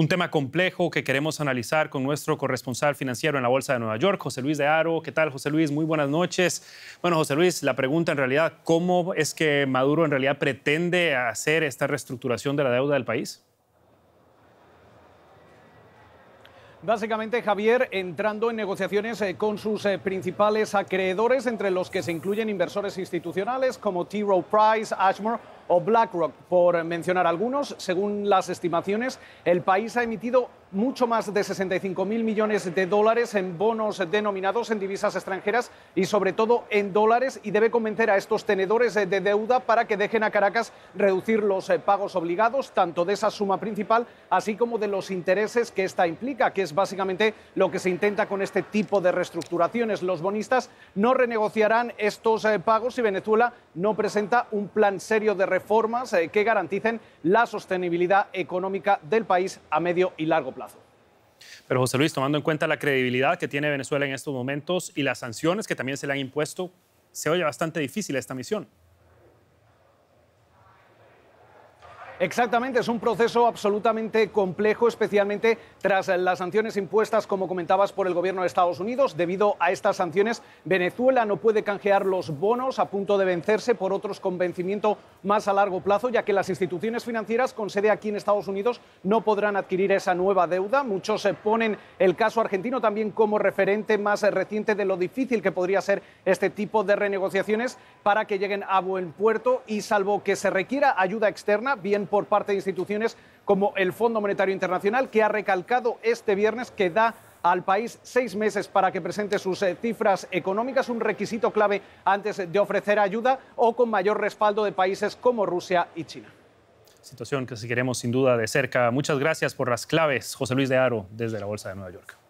Un tema complejo que queremos analizar con nuestro corresponsal financiero en la Bolsa de Nueva York, José Luis de Aro. ¿Qué tal, José Luis? Muy buenas noches. Bueno, José Luis, la pregunta en realidad, ¿cómo es que Maduro en realidad pretende hacer esta reestructuración de la deuda del país? Básicamente, Javier, entrando en negociaciones eh, con sus eh, principales acreedores, entre los que se incluyen inversores institucionales como T. Rowe Price, Ashmore o BlackRock, por mencionar algunos. Según las estimaciones, el país ha emitido mucho más de 65.000 millones de dólares en bonos denominados en divisas extranjeras y sobre todo en dólares y debe convencer a estos tenedores de deuda para que dejen a Caracas reducir los eh, pagos obligados, tanto de esa suma principal, así como de los intereses que esta implica, que es básicamente lo que se intenta con este tipo de reestructuraciones. Los bonistas no renegociarán estos eh, pagos si Venezuela no presenta un plan serio de reforma reformas eh, que garanticen la sostenibilidad económica del país a medio y largo plazo. Pero José Luis, tomando en cuenta la credibilidad que tiene Venezuela en estos momentos y las sanciones que también se le han impuesto, se oye bastante difícil esta misión. Exactamente, es un proceso absolutamente complejo, especialmente tras las sanciones impuestas, como comentabas, por el gobierno de Estados Unidos. Debido a estas sanciones, Venezuela no puede canjear los bonos a punto de vencerse por otros con vencimiento más a largo plazo, ya que las instituciones financieras con sede aquí en Estados Unidos no podrán adquirir esa nueva deuda. Muchos se ponen el caso argentino también como referente más reciente de lo difícil que podría ser este tipo de renegociaciones para que lleguen a buen puerto y salvo que se requiera ayuda externa, bien por parte de instituciones como el Fondo Monetario Internacional, que ha recalcado este viernes que da al país seis meses para que presente sus eh, cifras económicas, un requisito clave antes de ofrecer ayuda o con mayor respaldo de países como Rusia y China. Situación que seguiremos sin duda de cerca. Muchas gracias por las claves, José Luis de Aro, desde la Bolsa de Nueva York.